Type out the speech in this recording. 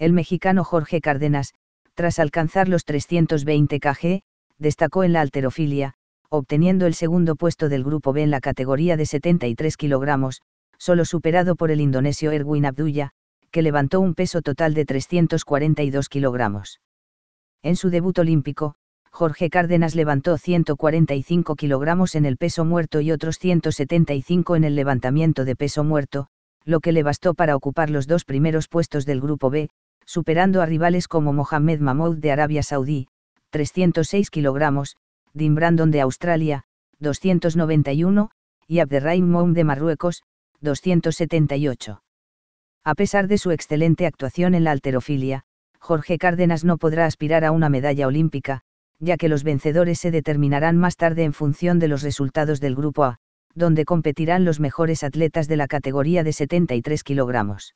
El mexicano Jorge Cárdenas, tras alcanzar los 320 kg, destacó en la alterofilia, obteniendo el segundo puesto del Grupo B en la categoría de 73 kg, solo superado por el indonesio Erwin Abdulla, que levantó un peso total de 342 kg. En su debut olímpico, Jorge Cárdenas levantó 145 kg en el peso muerto y otros 175 en el levantamiento de peso muerto, lo que le bastó para ocupar los dos primeros puestos del Grupo B, superando a rivales como Mohamed Mahmoud de Arabia Saudí, 306 kilogramos, Dean Brandon de Australia, 291, y Abderrahim Moum de Marruecos, 278. A pesar de su excelente actuación en la alterofilia, Jorge Cárdenas no podrá aspirar a una medalla olímpica, ya que los vencedores se determinarán más tarde en función de los resultados del Grupo A, donde competirán los mejores atletas de la categoría de 73 kilogramos.